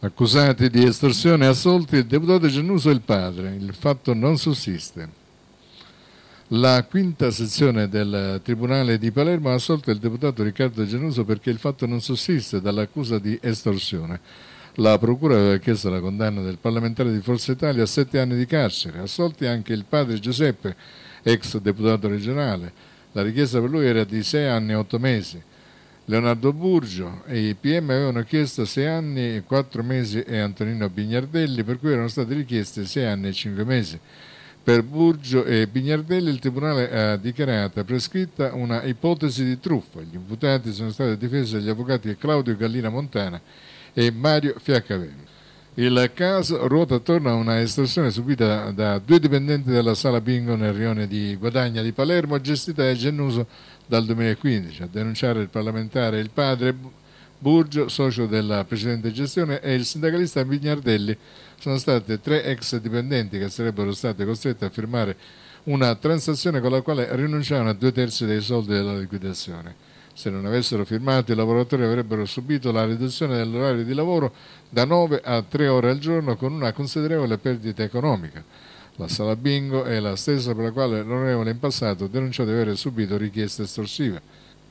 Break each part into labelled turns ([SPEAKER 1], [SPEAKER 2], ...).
[SPEAKER 1] accusati di estorsione e assolti il deputato Genuso e il padre. Il fatto non sussiste. La quinta sezione del Tribunale di Palermo ha assolto il deputato Riccardo Genuso perché il fatto non sussiste dall'accusa di estorsione. La Procura aveva chiesto la condanna del parlamentare di Forza Italia a sette anni di carcere, assolti anche il padre Giuseppe, ex deputato regionale. La richiesta per lui era di sei anni e otto mesi. Leonardo Burgio e i PM avevano chiesto 6 anni e 4 mesi e Antonino Bignardelli, per cui erano stati richiesti 6 anni e 5 mesi. Per Burgio e Bignardelli il Tribunale ha dichiarato prescritta una ipotesi di truffa. Gli imputati sono stati difesi dagli avvocati Claudio Gallina Montana e Mario Fiaccavello. Il caso ruota attorno a una estorsione subita da due dipendenti della sala bingo nel rione di Guadagna di Palermo, gestita da Gennuso dal 2015. A denunciare il parlamentare il padre Burgio, socio della precedente gestione, e il sindacalista Vignardelli sono state tre ex dipendenti che sarebbero state costrette a firmare una transazione con la quale rinunciavano a due terzi dei soldi della liquidazione. Se non avessero firmato, i lavoratori avrebbero subito la riduzione dell'orario di lavoro da 9 a 3 ore al giorno con una considerevole perdita economica. La sala bingo è la stessa per la quale l'onorevole in passato denunciò di aver subito richieste estorsive.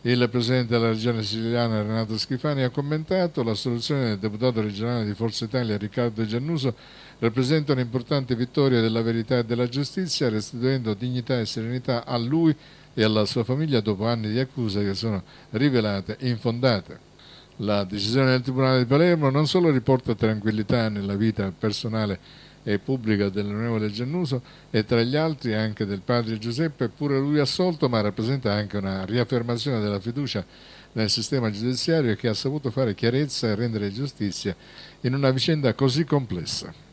[SPEAKER 1] Il presidente della regione siciliana Renato Schifani ha commentato la soluzione del deputato regionale di Forza Italia Riccardo Giannuso rappresenta un'importante vittoria della verità e della giustizia restituendo dignità e serenità a lui e alla sua famiglia dopo anni di accuse che sono rivelate infondate. La decisione del Tribunale di Palermo non solo riporta tranquillità nella vita personale e pubblica dell'onorevole Giannuso e tra gli altri anche del padre Giuseppe, pure lui assolto, ma rappresenta anche una riaffermazione della fiducia nel sistema giudiziario che ha saputo fare chiarezza e rendere giustizia in una vicenda così complessa.